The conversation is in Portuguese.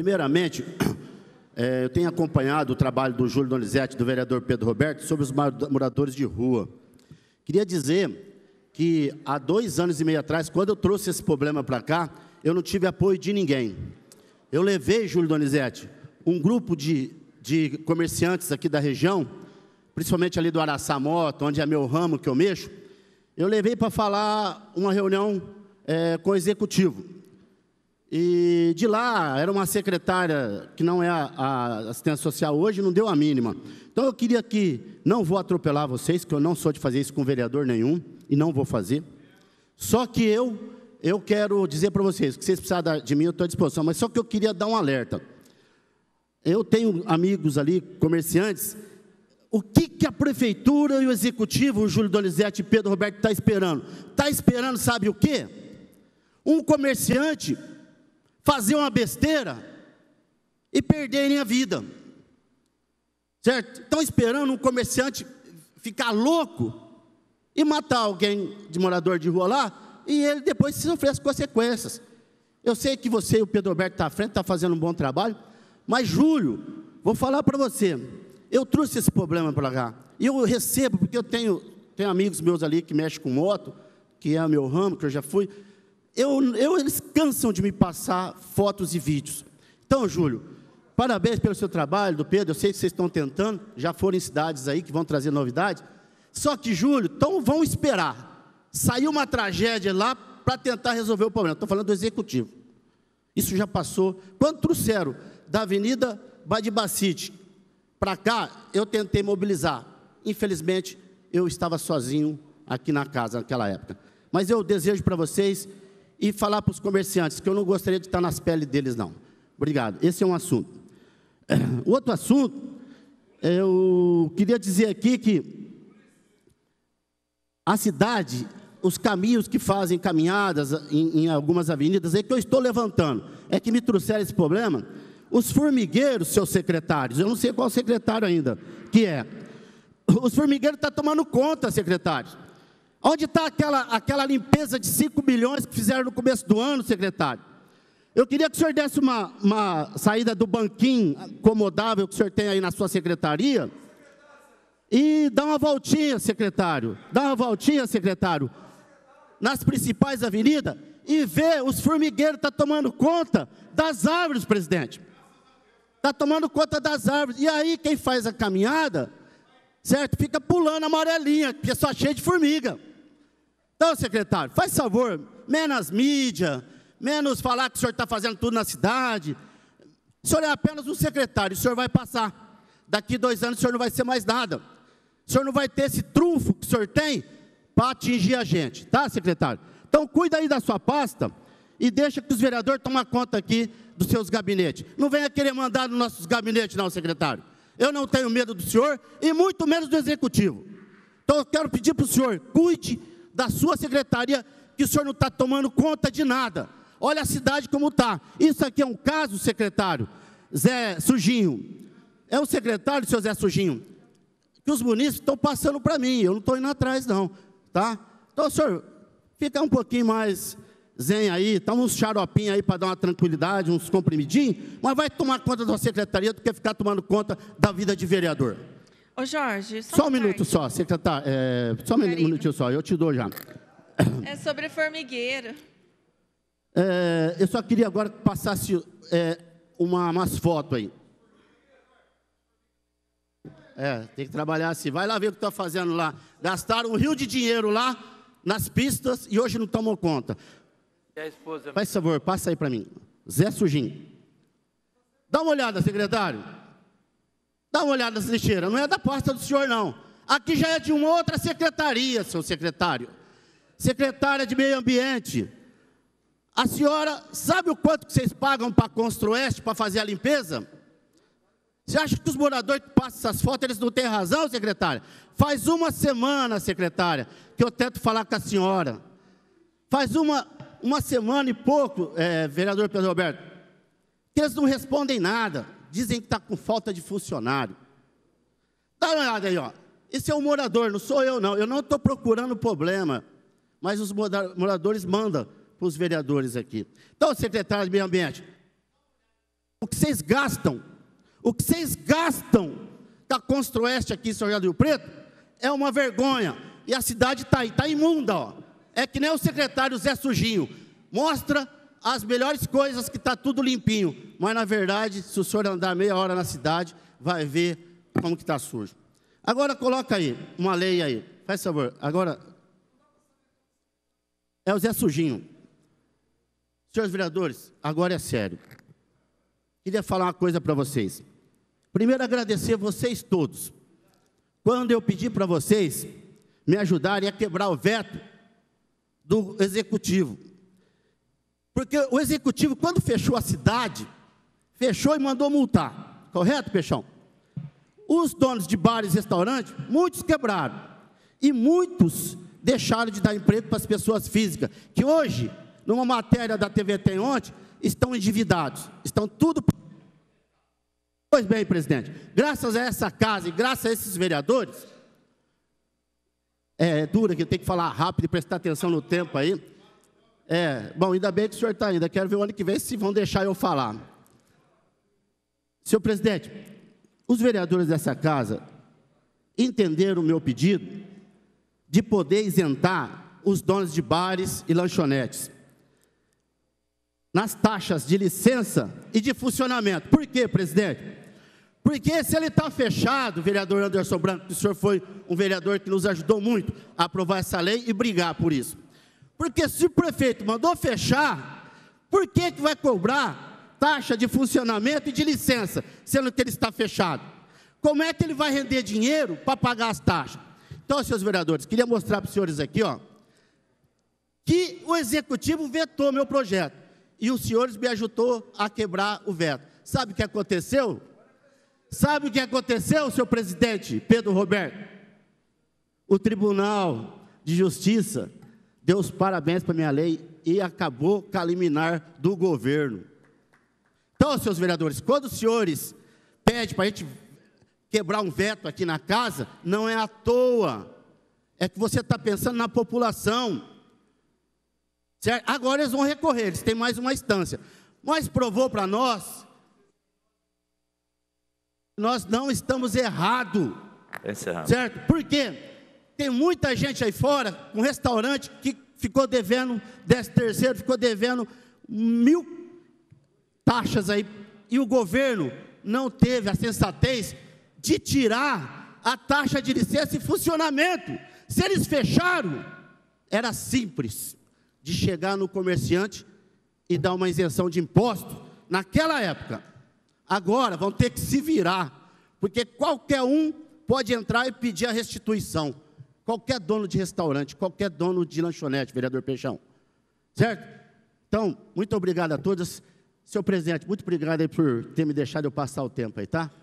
Primeiramente, é, eu tenho acompanhado o trabalho do Júlio Donizete, do vereador Pedro Roberto, sobre os moradores de rua. Queria dizer que há dois anos e meio atrás, quando eu trouxe esse problema para cá, eu não tive apoio de ninguém. Eu levei, Júlio Donizete, um grupo de, de comerciantes aqui da região, principalmente ali do Araçá Moto, onde é meu ramo que eu mexo, eu levei para falar uma reunião é, com o executivo. E de lá, era uma secretária que não é a, a assistência social hoje, não deu a mínima. Então eu queria que, não vou atropelar vocês, que eu não sou de fazer isso com vereador nenhum, e não vou fazer. Só que eu, eu quero dizer para vocês, que vocês precisarem de mim, eu estou à disposição, mas só que eu queria dar um alerta. Eu tenho amigos ali, comerciantes, o que, que a prefeitura e o executivo, o Júlio Donizete e Pedro Roberto, está esperando? Está esperando, sabe o quê? Um comerciante fazer uma besteira e perderem a vida. Certo? Estão esperando um comerciante ficar louco e matar alguém de morador de rua lá e ele depois sofrer as consequências. Eu sei que você e o Pedro Alberto estão tá à frente, estão tá fazendo um bom trabalho, mas Júlio, vou falar para você. Eu trouxe esse problema para cá. E eu recebo, porque eu tenho, tenho amigos meus ali que mexem com moto, que é o meu ramo, que eu já fui eu, eu, eles cansam de me passar fotos e vídeos. Então, Júlio, parabéns pelo seu trabalho, do Pedro. Eu sei que vocês estão tentando, já foram em cidades aí que vão trazer novidade. Só que, Júlio, então vão esperar. Saiu uma tragédia lá para tentar resolver o problema. Estou falando do executivo. Isso já passou. Quando trouxeram da Avenida Badibacite para cá, eu tentei mobilizar. Infelizmente, eu estava sozinho aqui na casa naquela época. Mas eu desejo para vocês e falar para os comerciantes que eu não gostaria de estar nas peles deles, não. Obrigado. Esse é um assunto. O outro assunto, eu queria dizer aqui que a cidade, os caminhos que fazem caminhadas em, em algumas avenidas, é que eu estou levantando, é que me trouxeram esse problema. Os formigueiros, seus secretários, eu não sei qual secretário ainda, que é. Os formigueiros estão tá tomando conta, secretário. Onde está aquela, aquela limpeza de 5 milhões que fizeram no começo do ano, secretário? Eu queria que o senhor desse uma, uma saída do banquinho acomodável que o senhor tem aí na sua secretaria. E dá uma voltinha, secretário. Dá uma voltinha, secretário. Nas principais avenidas e vê os formigueiros estão tá tomando conta das árvores, presidente. Está tomando conta das árvores. E aí, quem faz a caminhada, certo? Fica pulando amarelinha, porque é só cheio de formiga. Então, secretário, faz favor, menos mídia, menos falar que o senhor está fazendo tudo na cidade. O senhor é apenas um secretário, o senhor vai passar. Daqui dois anos o senhor não vai ser mais nada. O senhor não vai ter esse trunfo que o senhor tem para atingir a gente, tá, secretário? Então cuida aí da sua pasta e deixa que os vereadores tomem conta aqui dos seus gabinetes. Não venha querer mandar nos nossos gabinetes, não, secretário. Eu não tenho medo do senhor e muito menos do executivo. Então eu quero pedir para o senhor, cuide da sua secretaria que o senhor não está tomando conta de nada. Olha a cidade como está. Isso aqui é um caso, secretário Zé Sujinho. É o secretário, seu Zé Sujinho, que os munícipes estão passando para mim. Eu não estou indo atrás, não. Tá? Então, senhor, fica um pouquinho mais zen aí, toma tá uns xaropinhos aí para dar uma tranquilidade, uns comprimidinhos, mas vai tomar conta da secretaria do que ficar tomando conta da vida de vereador. Ô Jorge, só, só um minuto só, secretário, tá, é, só um minutinho só, eu te dou já. É sobre formigueiro. É, eu só queria agora que passasse é, uma, umas fotos aí. É, tem que trabalhar assim. Vai lá ver o que está fazendo lá. Gastaram um rio de dinheiro lá nas pistas e hoje não tomou conta. E a esposa? Faz favor, passa aí para mim. Zé Sujim. Dá uma olhada, secretário. Dá uma olhada nessa lixeira. não é da pasta do senhor, não. Aqui já é de uma outra secretaria, seu secretário. Secretária de Meio Ambiente. A senhora sabe o quanto que vocês pagam para a Construeste para fazer a limpeza? Você acha que os moradores que passam essas fotos, eles não têm razão, secretária? Faz uma semana, secretária, que eu tento falar com a senhora. Faz uma, uma semana e pouco, é, vereador Pedro Roberto, que eles não respondem nada dizem que está com falta de funcionário. Dá uma olhada aí, ó. Esse é o morador, não sou eu, não. Eu não estou procurando problema, mas os moradores mandam para os vereadores aqui. Então, secretário de Meio Ambiente, o que vocês gastam, o que vocês gastam da Constroeste aqui em São José do Rio Preto é uma vergonha. E a cidade está aí, está imunda, ó. É que nem o secretário Zé Sujinho. Mostra as melhores coisas que está tudo limpinho. Mas, na verdade, se o senhor andar meia hora na cidade, vai ver como que está sujo. Agora, coloca aí, uma lei aí. Faz favor, agora... É o Zé Sujinho. Senhores vereadores, agora é sério. Queria falar uma coisa para vocês. Primeiro, agradecer vocês todos. Quando eu pedi para vocês me ajudarem a quebrar o veto do executivo, porque o executivo, quando fechou a cidade, fechou e mandou multar. Correto, Peixão? Os donos de bares e restaurantes, muitos quebraram. E muitos deixaram de dar emprego para as pessoas físicas, que hoje, numa matéria da TVT ontem, estão endividados, estão tudo. Pois bem, presidente, graças a essa casa e graças a esses vereadores, é dura que eu tenho que falar rápido e prestar atenção no tempo aí. É, bom, ainda bem que o senhor está ainda. Quero ver o ano que vem se vão deixar eu falar. Senhor presidente, os vereadores dessa casa entenderam o meu pedido de poder isentar os donos de bares e lanchonetes nas taxas de licença e de funcionamento. Por quê, presidente? Porque se ele está fechado, vereador Anderson Branco, que o senhor foi um vereador que nos ajudou muito a aprovar essa lei e brigar por isso. Porque se o prefeito mandou fechar, por que, que vai cobrar taxa de funcionamento e de licença, sendo que ele está fechado? Como é que ele vai render dinheiro para pagar as taxas? Então, senhores vereadores, queria mostrar para os senhores aqui, ó, que o executivo vetou meu projeto e os senhores me ajudou a quebrar o veto. Sabe o que aconteceu? Sabe o que aconteceu, seu presidente Pedro Roberto? O Tribunal de Justiça deu os parabéns para minha lei e acabou com a liminar do governo. Então, seus vereadores, quando os senhores pedem para a gente quebrar um veto aqui na casa, não é à toa. É que você está pensando na população. Certo? Agora eles vão recorrer, eles têm mais uma instância. Mas provou para nós nós não estamos errados. Certo? Por quê? Tem muita gente aí fora, um restaurante que ficou devendo, desse terceiro ficou devendo mil taxas aí, e o governo não teve a sensatez de tirar a taxa de licença e funcionamento. Se eles fecharam, era simples de chegar no comerciante e dar uma isenção de imposto naquela época. Agora vão ter que se virar, porque qualquer um pode entrar e pedir a restituição. Qualquer dono de restaurante, qualquer dono de lanchonete, vereador Peixão. Certo? Então, muito obrigado a todos. Seu presidente, muito obrigado por ter me deixado eu passar o tempo aí, tá?